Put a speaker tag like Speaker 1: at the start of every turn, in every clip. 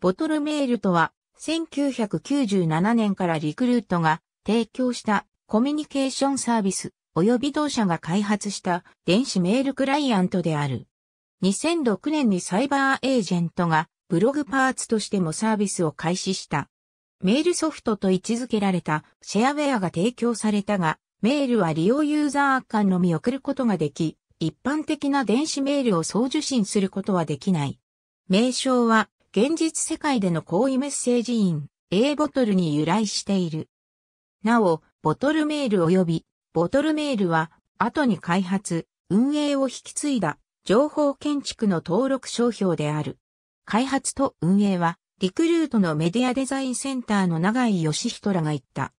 Speaker 1: ボトルメールとは、1997年からリクルートが提供したコミュニケーションサービス及び同社が開発した電子メールクライアントである。2006年にサイバーエージェントがブログパーツとしてもサービスを開始した。メールソフトと位置づけられたシェアウェアが提供されたが、メールは利用ユーザー間のみ送ることができ、一般的な電子メールを送受信することはできない。名称は現実世界での行為メッセージイン、A ボトルに由来している。なお、ボトルメール及び、ボトルメールは、後に開発、運営を引き継いだ、情報建築の登録商標である。開発と運営は、リクルートのメディアデザインセンターの長井義人らが言った。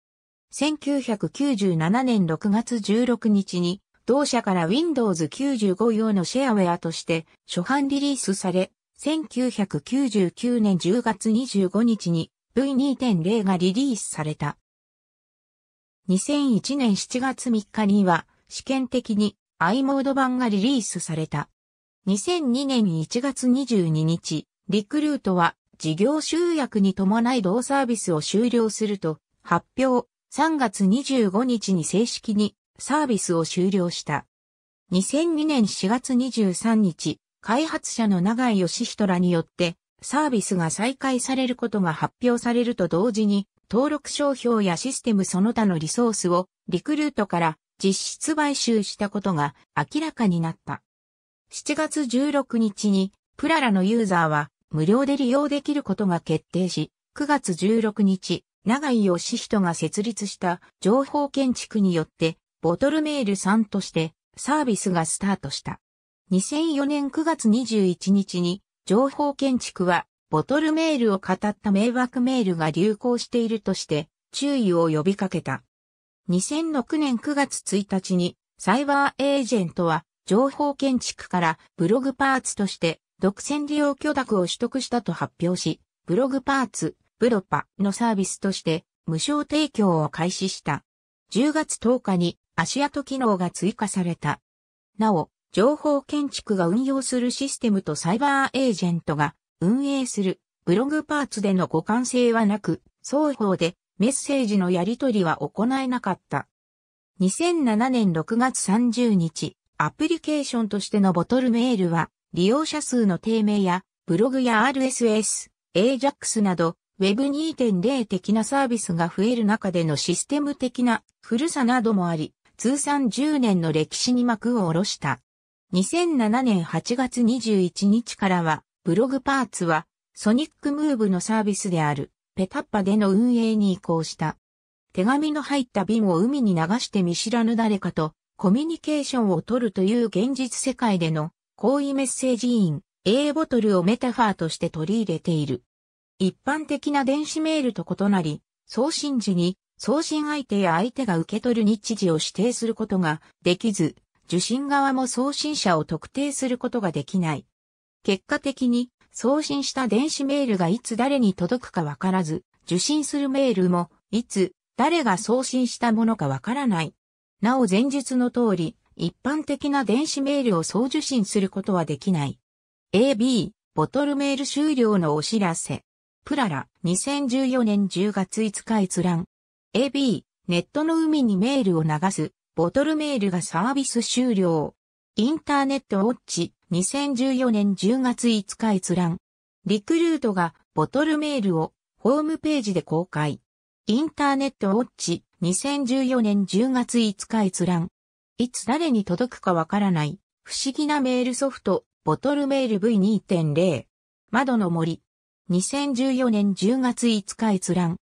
Speaker 1: 1997年6月16日に、同社から Windows 95用のシェアウェアとして初版リリースされ、1999年10月25日に V2.0 がリリースされた。2001年7月3日には試験的に i モード版がリリースされた。2002年1月22日、リクルートは事業集約に伴い同サービスを終了すると発表、3月25日に正式にサービスを終了した。2002年4月23日、開発者の長井義人らによってサービスが再開されることが発表されると同時に登録商標やシステムその他のリソースをリクルートから実質買収したことが明らかになった。7月16日にプララのユーザーは無料で利用できることが決定し、9月16日、長井義人が設立した情報建築によってボトルメールさんとしてサービスがスタートした。2004年9月21日に、情報建築は、ボトルメールを語った迷惑メールが流行しているとして、注意を呼びかけた。2006年9月1日に、サイバーエージェントは、情報建築からブログパーツとして独占利用許諾を取得したと発表し、ブログパーツ、ブロパのサービスとして無償提供を開始した。10月10日に足跡機能が追加された。なお、情報建築が運用するシステムとサイバーエージェントが運営するブログパーツでの互換性はなく、双方でメッセージのやり取りは行えなかった。2007年6月30日、アプリケーションとしてのボトルメールは、利用者数の低迷や、ブログや RSS、AJAX など、Web2.0 的なサービスが増える中でのシステム的な古さなどもあり、通算10年の歴史に幕を下ろした。2007年8月21日からは、ブログパーツは、ソニックムーブのサービスである、ペタッパでの運営に移行した。手紙の入った瓶を海に流して見知らぬ誰かと、コミュニケーションを取るという現実世界での、行為メッセージイン、A ボトルをメタファーとして取り入れている。一般的な電子メールと異なり、送信時に送信相手や相手が受け取る日時を指定することができず、受信側も送信者を特定することができない。結果的に送信した電子メールがいつ誰に届くかわからず、受信するメールもいつ誰が送信したものかわからない。なお前述の通り、一般的な電子メールを送受信することはできない。AB、ボトルメール終了のお知らせ。プララ、2014年10月5日閲覧。AB、ネットの海にメールを流す、ボトルメールがサービス終了。インターネットウォッチ2014年10月5日閲覧。リクルートがボトルメールをホームページで公開。インターネットウォッチ2014年10月5日閲覧。いつ誰に届くかわからない。不思議なメールソフト、ボトルメール V2.0。窓の森。2014年10月5日閲覧。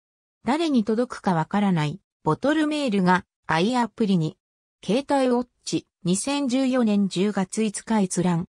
Speaker 1: 誰に届くかわからない。ボトルメールがイアプリに携帯ウォッチ、2014年10月5日閲覧。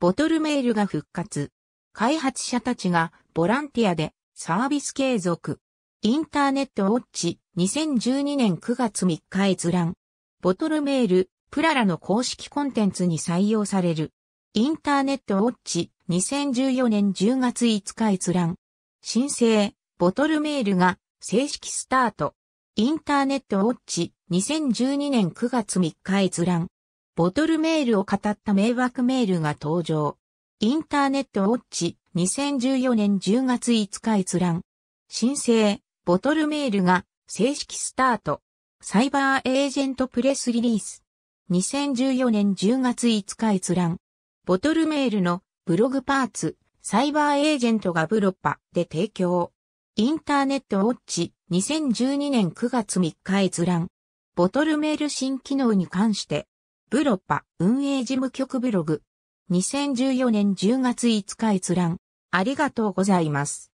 Speaker 1: ボトルメールが復活。開発者たちがボランティアでサービス継続。インターネットウォッチ、2012年9月3日閲覧。ボトルメール、プララの公式コンテンツに採用される。インターネットウォッチ、2014年10月5日閲覧。申請、ボトルメールが正式スタート。インターネットウォッチ2012年9月3日閲覧。ボトルメールを語った迷惑メールが登場。インターネットウォッチ2014年10月5日閲覧。申請、ボトルメールが正式スタート。サイバーエージェントプレスリリース。2014年10月5日閲覧。ボトルメールのブログパーツ、サイバーエージェントがブロッパで提供。インターネットウォッチ2012年9月3日閲覧。ボトルメール新機能に関して、ブロッパ運営事務局ブログ、2014年10月5日閲覧、ありがとうございます。